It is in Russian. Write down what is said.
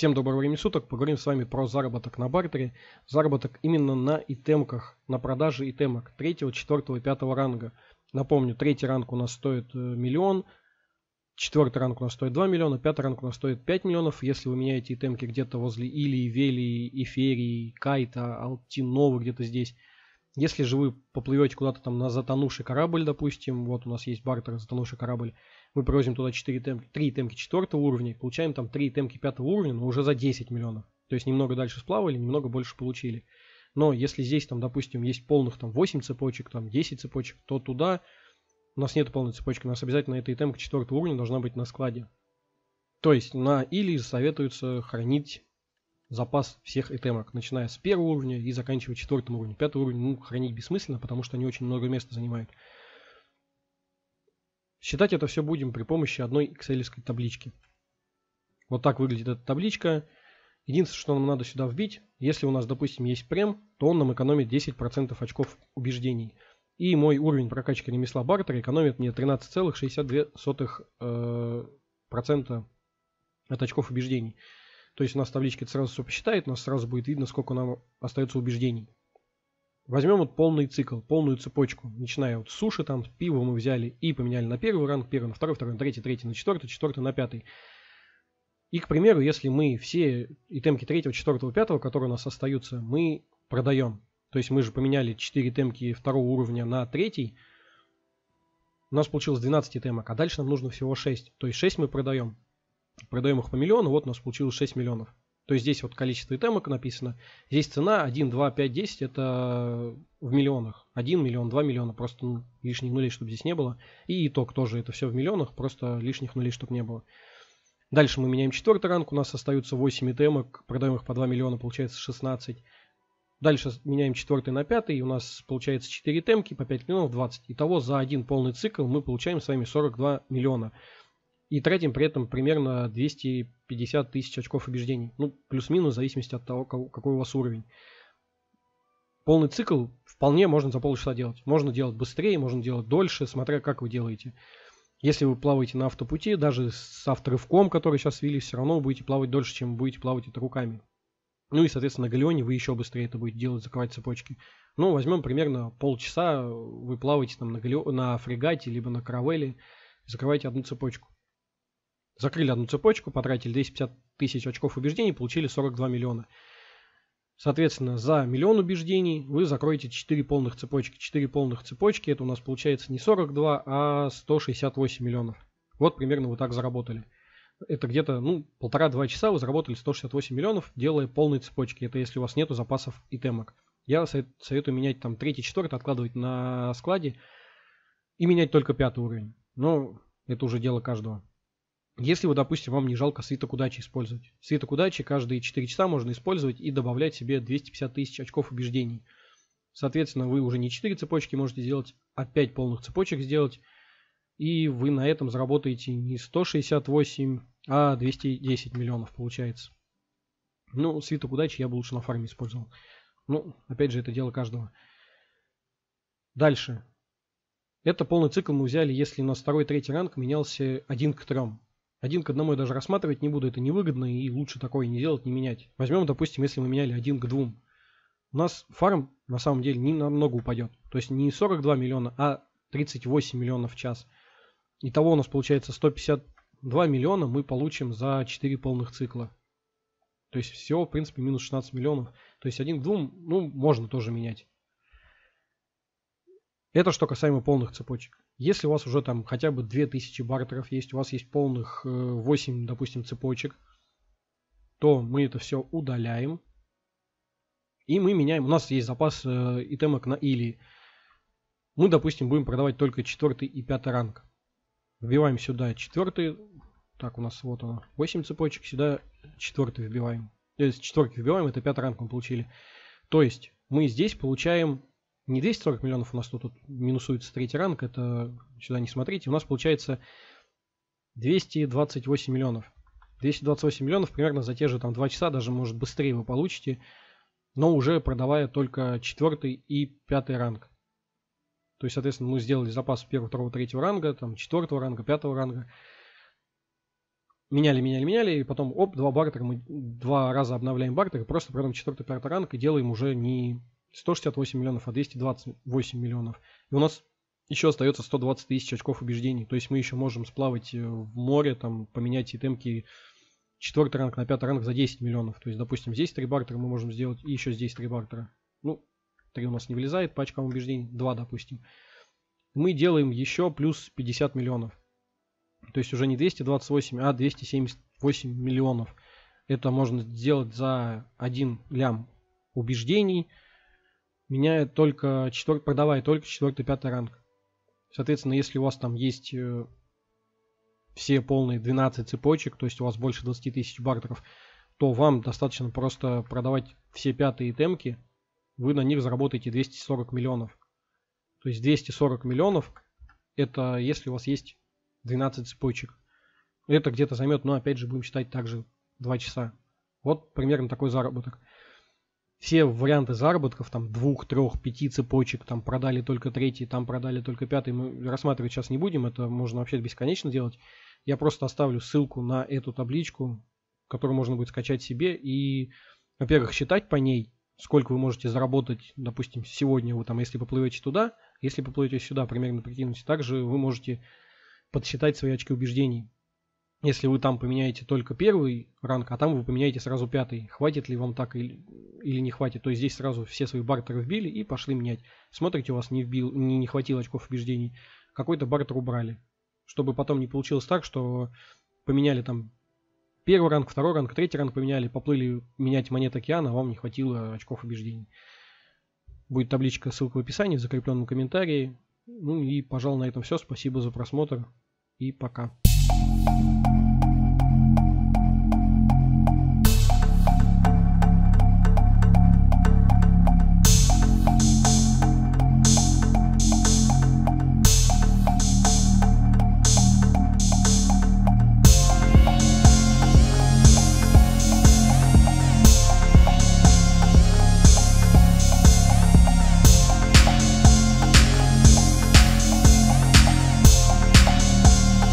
Всем доброго времени суток. Поговорим с вами про заработок на бартере. Заработок именно на итемках, на продаже итемок 3, 4 и 5 ранга. Напомню, третий ранг у нас стоит э, миллион, четвертый ранг у нас стоит 2 миллиона, пятый ранг у нас стоит 5 миллионов. Если вы меняете итемки где-то возле Илии, Велии, Эферии, Кайта, Алтинова, где-то здесь, если же вы поплывете куда-то там на затонувший корабль, допустим, вот у нас есть бартер затонувший корабль, мы привозим туда 4 темки, 3 темки 4 уровня, получаем там 3 темки 5 уровня, но уже за 10 миллионов. То есть немного дальше сплавали, немного больше получили. Но если здесь, там, допустим, есть полных там 8 цепочек, там 10 цепочек, то туда у нас нет полной цепочки, у нас обязательно эта темка 4 уровня должна быть на складе. То есть на или советуется хранить запас всех этемок, начиная с первого уровня и заканчивая четвертым уровнем. Пятый уровень ну, хранить бессмысленно, потому что они очень много места занимают. Считать это все будем при помощи одной excel таблички. Вот так выглядит эта табличка. Единственное, что нам надо сюда вбить, если у нас, допустим, есть прем, то он нам экономит 10% очков убеждений. И мой уровень прокачки ремесла бартера экономит мне 13,62% э, от очков убеждений. То есть у нас в табличке это сразу все посчитает, у нас сразу будет видно, сколько нам остается убеждений. Возьмем вот полный цикл, полную цепочку, начиная от суши, там пиво мы взяли и поменяли на первый ранг, первый на второй, второй на третий, третий на четвертый, четвертый на пятый. И, к примеру, если мы все и темки третьего, четвертого, пятого, которые у нас остаются, мы продаем. То есть мы же поменяли 4 темки второго уровня на третий. У нас получилось 12 темок, а дальше нам нужно всего 6. То есть 6 мы продаем. Продаем их по миллиону, вот у нас получилось 6 миллионов. То есть здесь вот количество итемок написано. Здесь цена 1, 2, 5, 10. Это в миллионах. 1 миллион, 2 миллиона. Просто ну, лишних нулей, чтобы здесь не было. И итог тоже. Это все в миллионах. Просто лишних нулей, чтобы не было. Дальше мы меняем четвертый ранг. У нас остаются 8 итемок. Продаем их по 2 миллиона. Получается 16. Дальше меняем четвертый на пятый, и у нас получается 4 темки по 5 миллионов 20. Итого за один полный цикл мы получаем с вами 42 миллиона и тратим при этом примерно 250 тысяч очков убеждений. Ну, плюс-минус, в зависимости от того, какой у вас уровень. Полный цикл вполне можно за полчаса делать. Можно делать быстрее, можно делать дольше, смотря как вы делаете. Если вы плаваете на автопути, даже с авторывком, который сейчас ввели, все равно вы будете плавать дольше, чем будете плавать это руками. Ну и, соответственно, на галеоне вы еще быстрее это будете делать, закрывать цепочки. Ну, возьмем примерно полчаса, вы плаваете там на, галео... на фрегате, либо на каравеле, закрываете одну цепочку закрыли одну цепочку, потратили 250 тысяч очков убеждений, получили 42 миллиона. Соответственно, за миллион убеждений вы закроете 4 полных цепочки. 4 полных цепочки, это у нас получается не 42, а 168 миллионов. Вот примерно вы так заработали. Это где-то, ну, полтора-два часа вы заработали 168 миллионов, делая полные цепочки. Это если у вас нету запасов и темок. Я советую менять там третий, четвертый, откладывать на складе и менять только пятый уровень. Но это уже дело каждого. Если, вот, допустим, вам не жалко свиток удачи использовать. Свиток удачи каждые 4 часа можно использовать и добавлять себе 250 тысяч очков убеждений. Соответственно, вы уже не 4 цепочки можете сделать, а 5 полных цепочек сделать. И вы на этом заработаете не 168, а 210 миллионов получается. Ну, свиток удачи я бы лучше на фарме использовал. Ну, опять же, это дело каждого. Дальше. Это полный цикл мы взяли, если у нас второй третий ранг менялся один к трем. Один к одному я даже рассматривать не буду, это невыгодно, и лучше такое не делать, не менять. Возьмем, допустим, если мы меняли один к двум. У нас фарм на самом деле не намного упадет. То есть не 42 миллиона, а 38 миллионов в час. Итого у нас получается 152 миллиона мы получим за 4 полных цикла. То есть всего, в принципе, минус 16 миллионов. То есть один к двум, ну, можно тоже менять. Это что касаемо полных цепочек. Если у вас уже там хотя бы 2000 бартеров есть, у вас есть полных 8, э, допустим, цепочек, то мы это все удаляем. И мы меняем. У нас есть запас э, итемок на или. Мы, допустим, будем продавать только 4 и 5 ранг. Вбиваем сюда 4. Так, у нас вот он 8 цепочек. Сюда 4 вбиваем. То есть 4 вбиваем, это 5 ранг мы получили. То есть мы здесь получаем не 240 миллионов у нас тут, тут минусуется третий ранг, это сюда не смотрите. У нас получается 228 миллионов. 228 миллионов примерно за те же там 2 часа, даже может быстрее вы получите, но уже продавая только четвертый и пятый ранг. То есть, соответственно, мы сделали запас первого, второго, третьего ранга, там четвертого ранга, пятого ранга. Меняли, меняли, меняли, и потом, оп, два бартера, мы два раза обновляем бартер, просто продаем четвертый, пятый ранг и делаем уже не 168 миллионов, а 228 миллионов. И у нас еще остается 120 тысяч очков убеждений. То есть мы еще можем сплавать э, в море, там, поменять и темки четвертый ранг на пятый ранг за 10 миллионов. То есть, допустим, здесь три бартера мы можем сделать, и еще здесь три бартера. Ну, три у нас не вылезает по очкам убеждений, два, допустим. Мы делаем еще плюс 50 миллионов. То есть уже не 228, а 278 миллионов. Это можно сделать за один лям убеждений – меняет только четвер... продавая только 4 пятый ранг. Соответственно, если у вас там есть э, все полные 12 цепочек, то есть у вас больше 20 тысяч бартеров, то вам достаточно просто продавать все пятые темки, вы на них заработаете 240 миллионов. То есть 240 миллионов это если у вас есть 12 цепочек. Это где-то займет, но опять же будем считать также 2 часа. Вот примерно такой заработок все варианты заработков, там, двух, трех, пяти цепочек, там, продали только третий, там, продали только пятый, мы рассматривать сейчас не будем, это можно вообще бесконечно делать. Я просто оставлю ссылку на эту табличку, которую можно будет скачать себе и, во-первых, считать по ней, сколько вы можете заработать, допустим, сегодня вы там, если поплывете туда, если поплывете сюда, примерно прикинуть, также вы можете подсчитать свои очки убеждений. Если вы там поменяете только первый ранг, а там вы поменяете сразу пятый, хватит ли вам так или, не хватит, то есть здесь сразу все свои бартеры вбили и пошли менять. Смотрите, у вас не, вбил, не, не хватило очков убеждений, какой-то бартер убрали, чтобы потом не получилось так, что поменяли там первый ранг, второй ранг, третий ранг поменяли, поплыли менять монет океана, а вам не хватило очков убеждений. Будет табличка, ссылка в описании, в закрепленном комментарии. Ну и, пожалуй, на этом все. Спасибо за просмотр и пока. thank you